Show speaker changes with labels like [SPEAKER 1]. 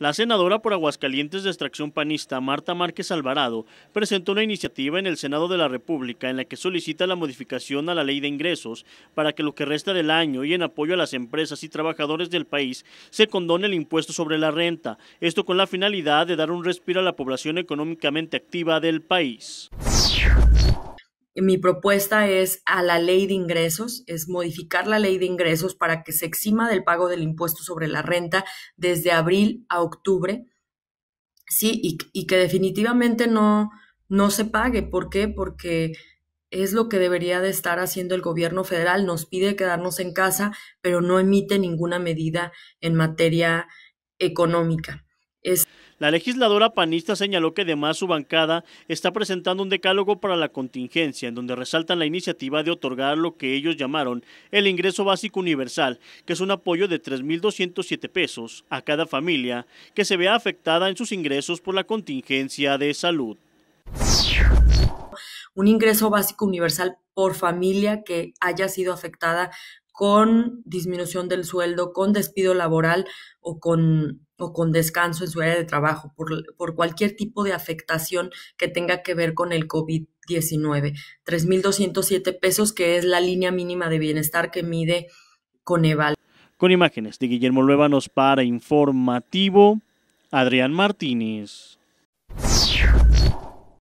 [SPEAKER 1] La senadora por Aguascalientes de extracción panista, Marta Márquez Alvarado, presentó una iniciativa en el Senado de la República en la que solicita la modificación a la ley de ingresos para que lo que resta del año y en apoyo a las empresas y trabajadores del país se condone el impuesto sobre la renta, esto con la finalidad de dar un respiro a la población económicamente activa del país
[SPEAKER 2] mi propuesta es a la ley de ingresos, es modificar la ley de ingresos para que se exima del pago del impuesto sobre la renta desde abril a octubre, sí, y, y que definitivamente no, no se pague. ¿Por qué? Porque es lo que debería de estar haciendo el gobierno federal. Nos pide quedarnos en casa, pero no emite ninguna medida en materia económica.
[SPEAKER 1] Es la legisladora panista señaló que además su bancada está presentando un decálogo para la contingencia, en donde resaltan la iniciativa de otorgar lo que ellos llamaron el ingreso básico universal, que es un apoyo de 3.207 pesos a cada familia que se vea afectada en sus ingresos por la contingencia de salud.
[SPEAKER 2] Un ingreso básico universal por familia que haya sido afectada con disminución del sueldo, con despido laboral o con, con descanso en su área de trabajo, por, por cualquier tipo de afectación que tenga que ver con el COVID-19. 3.207 pesos, que es la línea mínima de bienestar que mide Coneval.
[SPEAKER 1] Con imágenes de Guillermo Luévanos para Informativo, Adrián Martínez.